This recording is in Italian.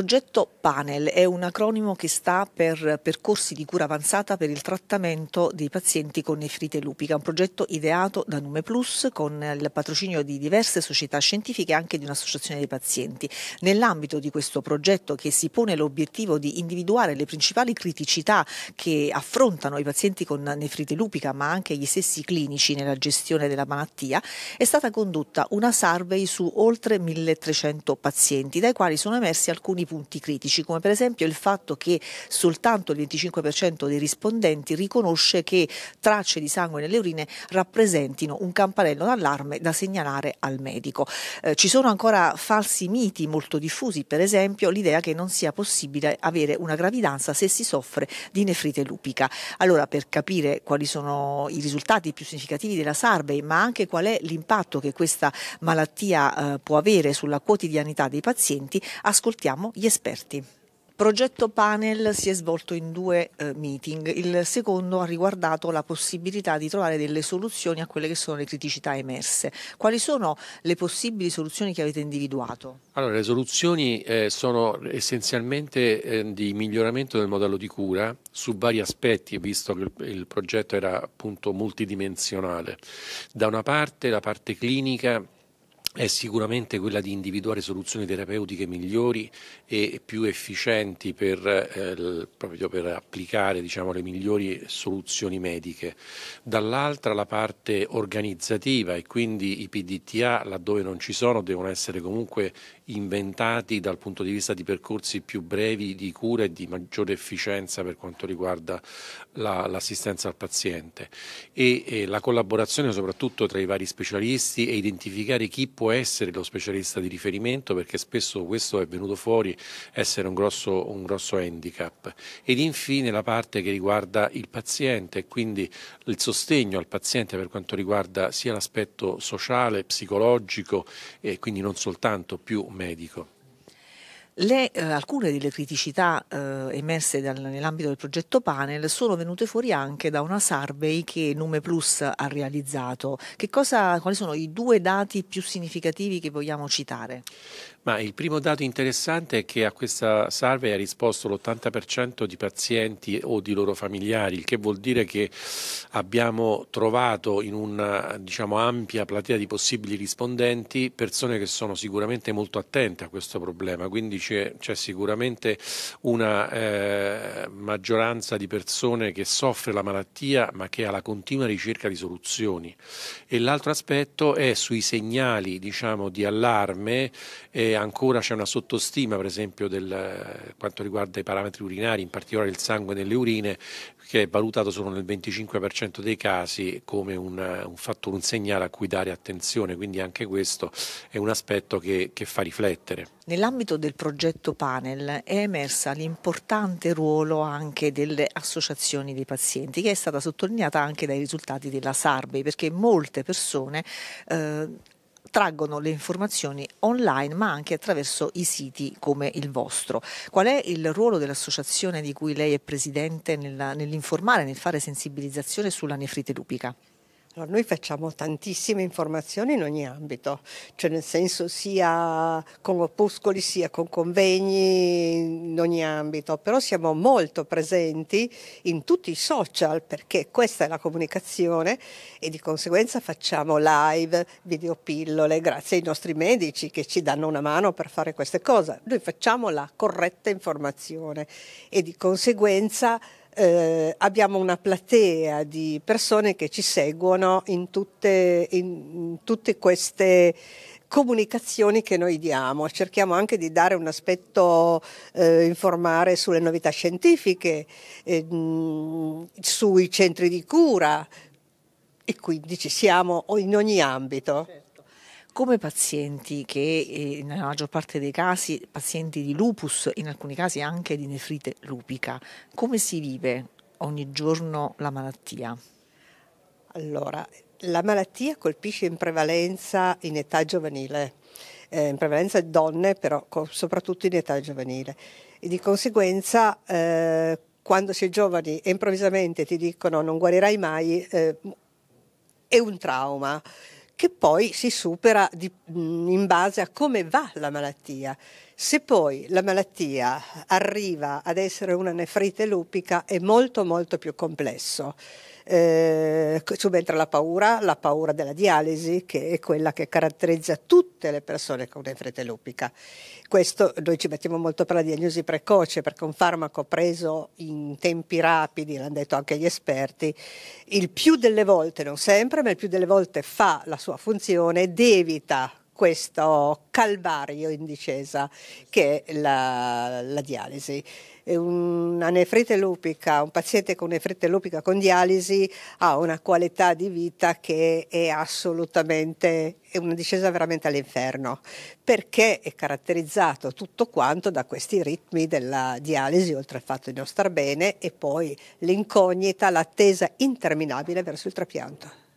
progetto PANEL è un acronimo che sta per percorsi di cura avanzata per il trattamento dei pazienti con nefrite lupica, un progetto ideato da Nume Plus con il patrocinio di diverse società scientifiche e anche di un'associazione dei pazienti. Nell'ambito di questo progetto che si pone l'obiettivo di individuare le principali criticità che affrontano i pazienti con nefrite lupica ma anche gli stessi clinici nella gestione della malattia, è stata condotta una survey su oltre 1300 pazienti dai quali sono emersi alcuni punti critici, come per esempio il fatto che soltanto il 25% dei rispondenti riconosce che tracce di sangue nelle urine rappresentino un campanello d'allarme da segnalare al medico. Eh, ci sono ancora falsi miti molto diffusi, per esempio l'idea che non sia possibile avere una gravidanza se si soffre di nefrite lupica. Allora, per capire quali sono i risultati più significativi della survey, ma anche qual è l'impatto che questa malattia eh, può avere sulla quotidianità dei pazienti, ascoltiamo gli esperti. Progetto Panel si è svolto in due eh, meeting. Il secondo ha riguardato la possibilità di trovare delle soluzioni a quelle che sono le criticità emerse. Quali sono le possibili soluzioni che avete individuato? Allora, le soluzioni eh, sono essenzialmente eh, di miglioramento del modello di cura su vari aspetti, visto che il, il progetto era appunto multidimensionale. Da una parte la parte clinica è sicuramente quella di individuare soluzioni terapeutiche migliori e più efficienti per, eh, proprio per applicare diciamo, le migliori soluzioni mediche. Dall'altra la parte organizzativa e quindi i PDTA laddove non ci sono devono essere comunque inventati dal punto di vista di percorsi più brevi di cura e di maggiore efficienza per quanto riguarda la, l'assistenza al paziente e, e la collaborazione soprattutto tra i vari specialisti e identificare chi può essere lo specialista di riferimento perché spesso questo è venuto fuori essere un grosso, un grosso handicap. Ed infine la parte che riguarda il paziente, quindi il sostegno al paziente per quanto riguarda sia l'aspetto sociale, psicologico e quindi non soltanto più medico. Le, eh, alcune delle criticità eh, emerse dal, nell'ambito del progetto Panel sono venute fuori anche da una survey che Nume Plus ha realizzato. Cosa, quali sono i due dati più significativi che vogliamo citare? Ma il primo dato interessante è che a questa salve ha risposto l'80% di pazienti o di loro familiari, il che vuol dire che abbiamo trovato in una diciamo, ampia platea di possibili rispondenti persone che sono sicuramente molto attente a questo problema, quindi c'è, sicuramente una eh, maggioranza di persone che soffre la malattia ma che ha la continua ricerca di soluzioni. E l'altro aspetto è sui segnali diciamo, di allarme. Eh, ancora c'è una sottostima per esempio del eh, quanto riguarda i parametri urinari, in particolare il sangue nelle urine, che è valutato solo nel 25% dei casi come un, un fattore, un segnale a cui dare attenzione, quindi anche questo è un aspetto che, che fa riflettere. Nell'ambito del progetto Panel è emersa l'importante ruolo anche delle associazioni dei pazienti, che è stata sottolineata anche dai risultati della Sarbe, perché molte persone eh, traggono le informazioni online ma anche attraverso i siti come il vostro. Qual è il ruolo dell'associazione di cui lei è presidente nella, nell'informare, nel fare sensibilizzazione sulla nefrite lupica? Allora, noi facciamo tantissime informazioni in ogni ambito, cioè nel senso sia con opuscoli sia con convegni in ogni ambito, però siamo molto presenti in tutti i social perché questa è la comunicazione e di conseguenza facciamo live, videopillole, grazie ai nostri medici che ci danno una mano per fare queste cose. Noi facciamo la corretta informazione e di conseguenza eh, abbiamo una platea di persone che ci seguono in tutte, in tutte queste comunicazioni che noi diamo. Cerchiamo anche di dare un aspetto, eh, informare sulle novità scientifiche, eh, sui centri di cura e quindi ci siamo in ogni ambito. Certo come pazienti che eh, nella maggior parte dei casi, pazienti di lupus, in alcuni casi anche di nefrite lupica, come si vive ogni giorno la malattia? Allora, la malattia colpisce in prevalenza in età giovanile, eh, in prevalenza donne, però soprattutto in età giovanile. E di conseguenza, eh, quando si è giovani e improvvisamente ti dicono non guarirai mai, eh, è un trauma che poi si supera di, in base a come va la malattia. Se poi la malattia arriva ad essere una nefrite lupica è molto molto più complesso eh, subentra la paura, la paura della dialisi, che è quella che caratterizza tutte le persone con nefrite lupica. Questo noi ci mettiamo molto per la diagnosi precoce, perché un farmaco preso in tempi rapidi, l'hanno detto anche gli esperti, il più delle volte, non sempre, ma il più delle volte fa la sua funzione ed evita questo calvario in discesa che è la, la dialisi una nefrite lupica, un paziente con nefrite lupica con dialisi ha una qualità di vita che è assolutamente, è una discesa veramente all'inferno, perché è caratterizzato tutto quanto da questi ritmi della dialisi, oltre al fatto di non star bene e poi l'incognita, l'attesa interminabile verso il trapianto.